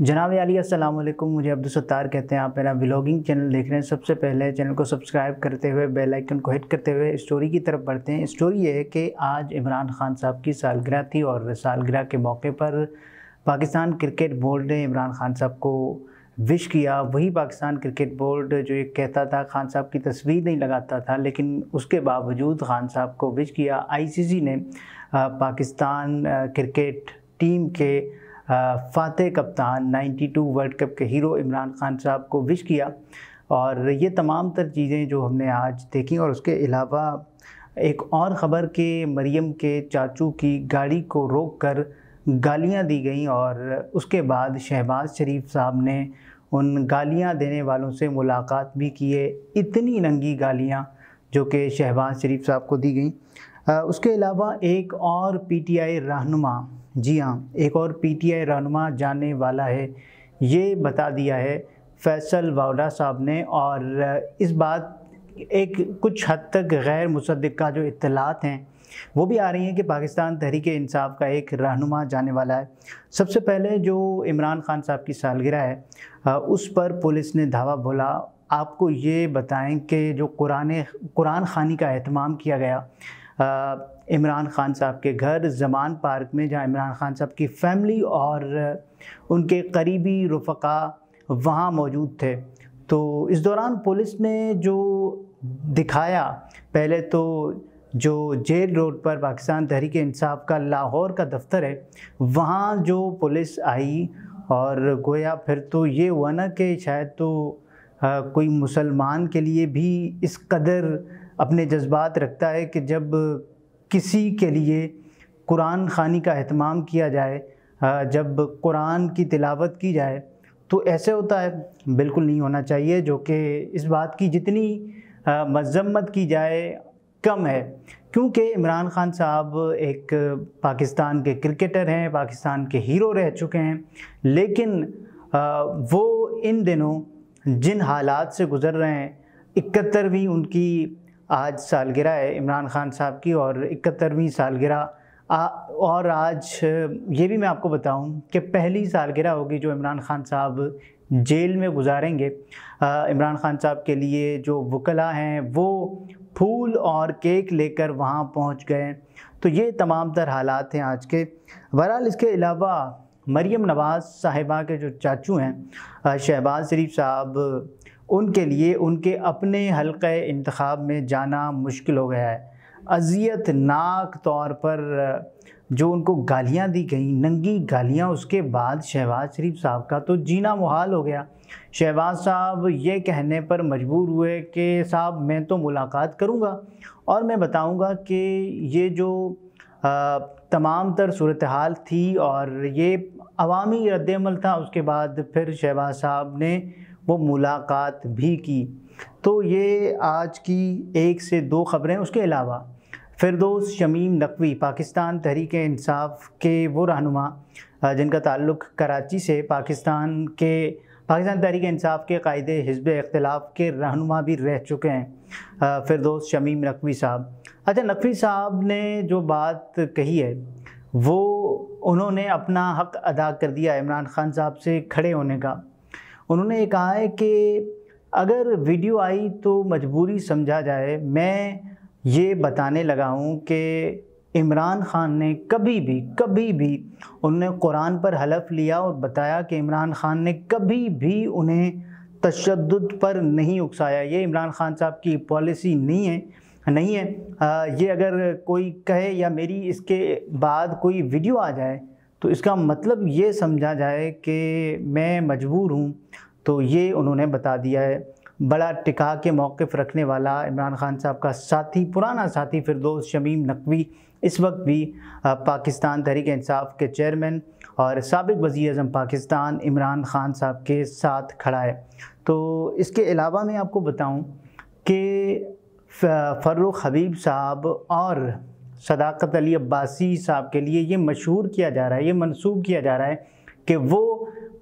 जनाब अली असलम मुझे अब्दुलसत्तार कहते हैं आप मेरा व्लॉगिंग चैनल देख रहे हैं सबसे पहले चैनल को सब्सक्राइब करते हुए बेल आइकन को हिट करते हुए स्टोरी की तरफ बढ़ते हैं स्टोरी ये है कि आज इमरान खान साहब की सालगिरह थी और सालगिरह के मौके पर पाकिस्तान क्रिकेट बोर्ड ने इमरान खान साहब को विश किया वही पाकिस्तान क्रिकेट बोर्ड जो ये कहता था खान साहब की तस्वीर नहीं लगाता था लेकिन उसके बावजूद खान साहब को विश किया आई ने पाकिस्तान क्रिकेट टीम के फ़ातह कप्तान 92 वर्ल्ड कप के हीरो इमरान खान साहब को विश किया और ये तमाम तर चीज़ें जो हमने आज देखी और उसके अलावा एक और ख़बर के मरीम के चाचू की गाड़ी को रोक कर गालियाँ दी गई और उसके बाद शहबाज शरीफ साहब ने उन गालियाँ देने वालों से मुलाकात भी किए इतनी नंगी गालियाँ जो कि शहबाज शरीफ साहब को दी गई उसके अलावा एक और पीटीआई टी जी हाँ एक और पीटीआई रहनुमा जाने वाला है ये बता दिया है फैसल वावड़ा साहब ने और इस बात एक कुछ हद तक गैर मुसद का जो इतलात हैं वो भी आ रही हैं कि पाकिस्तान तहरीक इंसाफ का एक रहनुमा जाने वाला है सबसे पहले जो इमरान खान साहब की सालगिरह है उस पर पुलिस ने धावा बोला आपको ये बताएं कि जो कुरान कुरान खानी का अहतमाम किया गया इमरान खान साहब के घर जमान पार्क में जहाँ इमरान खान साहब की फैमिली और उनके करीबी रफ़ा वहाँ मौजूद थे तो इस दौरान पुलिस ने जो दिखाया पहले तो जो जेल रोड पर पाकिस्तान तहरीक इंसाफ का लाहौर का दफ्तर है वहाँ जो पुलिस आई और गोया फिर तो ये हुआ ना कि शायद तो आ, कोई मुसलमान के लिए भी इस कदर अपने जज्बात रखता है कि जब किसी के लिए कुरान खानी का अहतमाम किया जाए जब कुरान की तिलावत की जाए तो ऐसे होता है बिल्कुल नहीं होना चाहिए जो कि इस बात की जितनी मजम्मत की जाए कम है क्योंकि इमरान खान साहब एक पाकिस्तान के क्रिकेटर हैं पाकिस्तान के हीरो रह चुके हैं लेकिन वो इन दिनों जिन हालात से गुज़र रहे हैं इकहत्तरवीं उनकी आज सालगिरह है इमरान खान साहब की और इकहत्तरवीं सालगिरह और आज ये भी मैं आपको बताऊं कि पहली सालगिरह होगी जो इमरान खान साहब जेल में गुजारेंगे इमरान खान साहब के लिए जो वकला हैं वो फूल और केक लेकर वहाँ पहुँच गए तो ये तमाम तर हालात हैं आज के बहरहाल इसके अलावा मरीम नवाज़ साहिबा के जो चाचू हैं शहबाज शरीफ साहब उनके लिए उनके अपने हल्के इंतखब में जाना मुश्किल हो गया है अजियत नाक तौर पर जो उनको गालियाँ दी गई नंगी गालियाँ उसके बाद शहबाज शरीफ साहब का तो जीना मुहाल हो गया शहबाज साहब ये कहने पर मजबूर हुए कि साहब मैं तो मुलाकात करूँगा और मैं बताऊँगा कि ये जो तमाम तर सूरत हाल थी और ये अवामी रद्दमल था उसके बाद फिर शहबाज साहब ने वो मुलाकात भी की तो ये आज की एक से दो खबरें उसके अलावा फिरदोस शमीम नकवी पाकिस्तान तहरीक इंसाफ के वो रहनुमा जिनका ताल्लुक़ कराची से पाकिस्तान के पाकिस्तान तहरीक इंसाफ के कायदे हिजब इख्तलाफ के रहनुमा भी रह चुके हैं फिरदोस शमीम नकवी साहब अच्छा नकवी साहब ने जो बात कही है वो उन्होंने अपना हक अदा कर दिया इमरान खान साहब से खड़े होने का उन्होंने ये कहा है कि अगर वीडियो आई तो मजबूरी समझा जाए मैं ये बताने लगा हूँ कि इमरान ख़ान ने कभी भी कभी भी उन्होंने कुरान पर हलफ लिया और बताया कि इमरान ख़ान ने कभी भी उन्हें तशद पर नहीं उकसाया ये इमरान ख़ान साहब की पॉलिसी नहीं है नहीं है आ, ये अगर कोई कहे या मेरी इसके बाद कोई वीडियो आ जाए तो इसका मतलब ये समझा जाए कि मैं मजबूर हूँ तो ये उन्होंने बता दिया है बड़ा टिका के मौक़ रखने वाला इमरान खान साहब का साथी पुराना साथी फिरदोस शमीम नकवी इस वक्त भी पाकिस्तान तहरीक इंसाफ के चेयरमैन और सबक वज़ी अजम पाकिस्तान इमरान खान साहब के साथ खड़ा है तो इसके अलावा मैं आपको बताऊं कि फ़र्रुख हबीब साहब और सदाकत अली अब्बासी साहब के लिए ये मशहूर किया जा रहा है ये मनसूब किया जा रहा है कि वो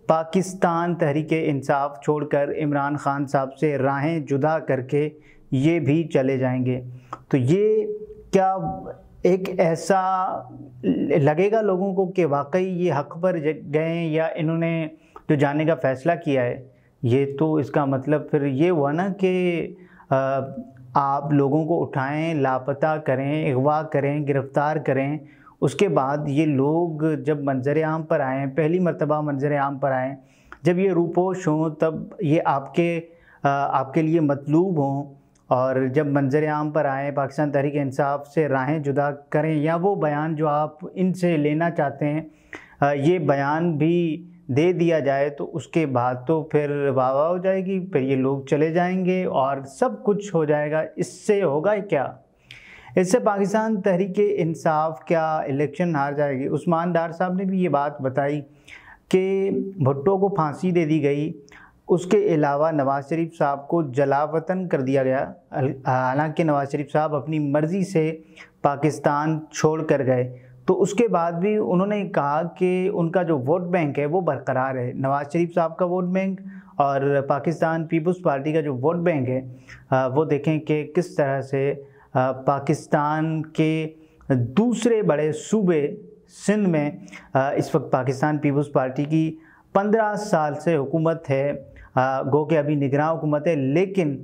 पाकिस्तान तहरीक इंसाफ छोड़कर इमरान खान साहब से राहें जुदा करके ये भी चले जाएंगे तो ये क्या एक ऐसा लगेगा लोगों को कि वाकई ये हक पर गए या इन्होंने जो जाने का फ़ैसला किया है ये तो इसका मतलब फिर ये हुआ ना कि आप लोगों को उठाएं लापता करें अगवा करें गिरफ़्तार करें उसके बाद ये लोग जब मंजर आम पर आएँ पहली मरतबा मंजर आम पर आएँ जब ये रूपोश हों तब ये आपके आपके लिए मतलूब हों और जब मंजर आम पर आए पाकिस्तान तहरीक इंसाफ से राहें जुदा करें या वो बयान जो आप इनसे लेना चाहते हैं ये बयान भी दे दिया जाए तो उसके बाद तो फिर वाह हो जाएगी फिर ये लोग चले जाएंगे और सब कुछ हो जाएगा इससे होगा क्या इससे पाकिस्तान तहरीक इंसाफ क्या इलेक्शन हार जाएगी उस्मान डार साहब ने भी ये बात बताई कि भुट्टो को फांसी दे दी गई उसके अलावा नवाज़ शरीफ साहब को जलावतन कर दिया गया हालांकि नवाज़ शरीफ साहब अपनी मर्ज़ी से पाकिस्तान छोड़ कर गए तो उसके बाद भी उन्होंने कहा कि उनका जो वोट बैंक है वो बरकरार है नवाज़ शरीफ साहब का वोट बैंक और पाकिस्तान पीपल्स पार्टी का जो वोट बैंक है वो देखें कि किस तरह से पाकिस्तान के दूसरे बड़े सूबे सिंध में इस वक्त पाकिस्तान पीपल्स पार्टी की पंद्रह साल से हुकूमत है गो के अभी निगरान हुकूमत है लेकिन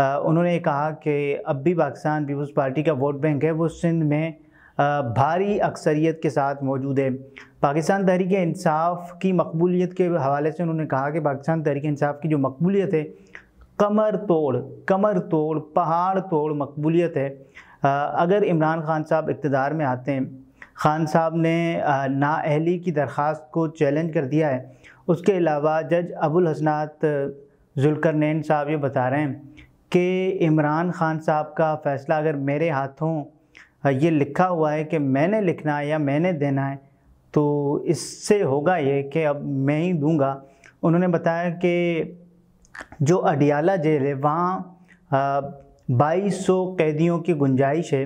उन्होंने कहा कि अब भी पाकिस्तान पीपल्स पार्टी का वोट बैंक है वो सिंध में भारी अक्सरियत के साथ मौजूद है पाकिस्तान तहरीक इंसाफ की मकबूलीत के हवाले से उन्होंने कहा कि पाकिस्तान तहरीक इंसाफ की जो मकबूलीत है कमर तोड़ कमर तोड़ पहाड़ तोड़ मकबूलीत है अगर इमरान खान साहब इकतदार में आते हैं खान साहब ने नाअहली की दरख्वास्त को चैलेंज कर दिया है उसके अलावा जज अबुल हसनात जुल्करनैन साहब ये बता रहे हैं कि इमरान खान साहब का फ़ैसला अगर मेरे हाथों हाँ, ये लिखा हुआ है कि मैंने लिखना है या मैंने देना है तो इससे होगा ये कि अब मैं ही दूंगा उन्होंने बताया कि जो अडियाला जेल है वहाँ बाईस सौ कैदियों की गुंजाइश है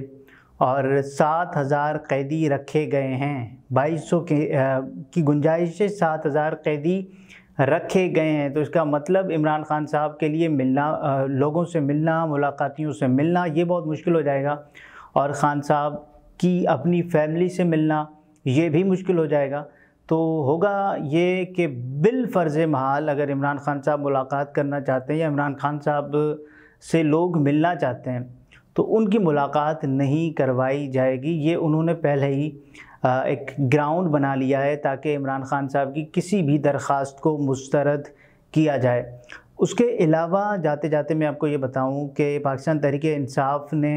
और सात हज़ार कैदी रखे गए हैं बाईस सौ की गुंजाइश है सात हज़ार कैदी रखे गए हैं तो इसका मतलब इमरान खान साहब के लिए मिलना लोगों से मिलना मुलाकातियों से मिलना ये बहुत मुश्किल हो जाएगा और ख़ान साहब की अपनी फैमिली से मिलना ये भी मुश्किल हो जाएगा तो होगा ये कि बिल फ़र्ज़ महाल अगर इमरान ख़ान साहब मुलाकात करना चाहते हैं या इमरान ख़ान साहब से लोग मिलना चाहते हैं तो उनकी मुलाकात नहीं करवाई जाएगी ये उन्होंने पहले ही एक ग्राउंड बना लिया है ताकि इमरान ख़ान साहब की किसी भी दरख्वास्त को मुस्तरद किया जाए उसके अलावा जाते जाते मैं आपको ये बताऊं कि पाकिस्तान तहरीक इंसाफ ने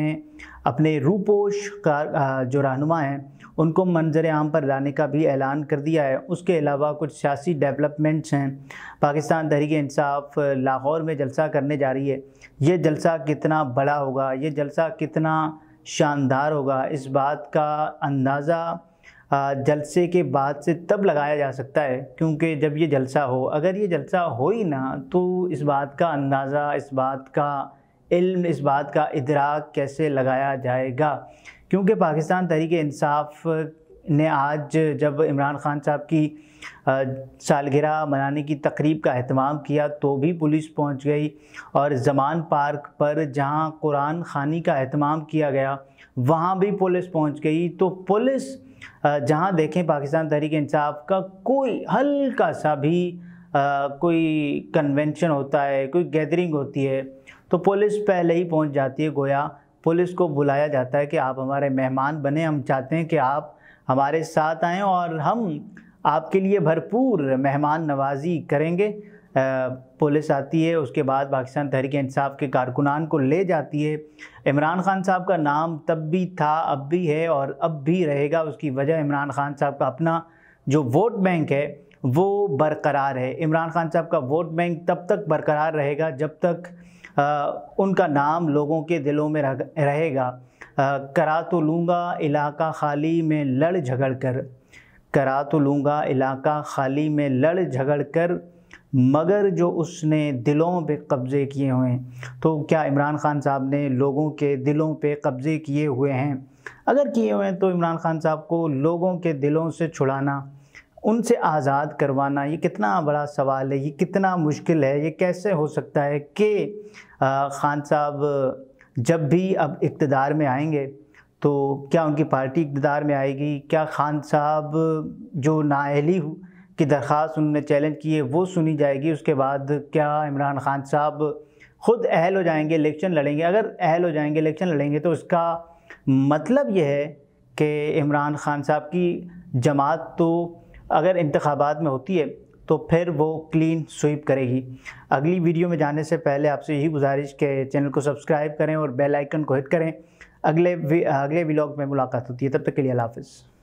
अपने रूपोश का जो रहनुमा हैं उनको मंजर आम पर लाने का भी ऐलान कर दिया है उसके अलावा कुछ सियासी डेवलपमेंट्स हैं पाकिस्तान तहरीक इंसाफ लाहौर में जलसा करने जा रही है ये जलसा कितना बड़ा होगा ये जलसा कितना शानदार होगा इस बात का अंदाज़ा जलसे के बाद से तब लगाया जा सकता है क्योंकि जब ये जलसा हो अगर ये जलसा हो ही ना तो इस बात का अंदाज़ा इस बात का इल्म इस बात का इदराक कैसे लगाया जाएगा क्योंकि पाकिस्तान तहरीक इंसाफ ने आज जब इमरान खान साहब की सालगिरह मनाने की तकरीब का अहतमाम किया तो भी पुलिस पहुंच गई और जमान पार्क पर जहां कुरान खानी का अहतमाम किया गया वहां भी पुलिस पहुंच गई तो पुलिस जहाँ देखें पाकिस्तान तहरीक इंसाफ का कोई हल्का सा भी कोई कन्वेंशन होता है कोई गैदरिंग होती है तो पुलिस पहले ही पहुँच जाती है गोया पुलिस को बुलाया जाता है कि आप हमारे मेहमान बने हम चाहते हैं कि आप हमारे साथ आएँ और हम आपके लिए भरपूर मेहमान नवाजी करेंगे पुलिस आती है उसके बाद पाकिस्तान तहरीक इंसाफ के कारकुनान को ले जाती है इमरान खान साहब का नाम तब भी था अब भी है और अब भी रहेगा उसकी वजह इमरान खान साहब का अपना जो वोट बैंक है वो बरकरार है इमरान खान साहब का वोट बैंक तब तक बरकरार रहेगा जब तक आ, उनका नाम लोगों के दिलों में रहेगा आ, करा तो लूँगा इलाका खाली में लड़ झगड़ कर करा तो लूँगा इलाका खाली में लड़ झगड़ कर मगर जो उसने दिलों पे कब्ज़े किए हुए हैं तो क्या इमरान खान साहब ने लोगों के दिलों पे कब्ज़े किए हुए हैं अगर किए हुए हैं तो इमरान खान साहब को लोगों के दिलों से छुड़ाना उनसे आज़ाद करवाना ये कितना बड़ा सवाल है ये कितना मुश्किल है ये कैसे हो सकता है कि खान साहब जब भी अब इकतदार में आएंगे तो क्या उनकी पार्टी इकतदार में आएगी क्या खान साहब जो नाअहली की दरख्वास उन्होंने चैलेंज की है वो सुनी जाएगी उसके बाद क्या इमरान खान साहब खुद अहल हो जाएंगे इलेक्शन लड़ेंगे अगर अहल हो जाएंगे इलेक्शन लड़ेंगे तो उसका मतलब यह है कि इमरान खान साहब की जमात तो अगर इंतबात में होती है तो फिर वो क्लीन स्वीप करेगी अगली वीडियो में जाने से पहले आपसे यही गुजारिश के चैनल को सब्सक्राइब करें और बेल आइकन को हिट करें अगले अगले व्लॉग में मुलाकात होती है तब तक के लिए अल्लाह हाफ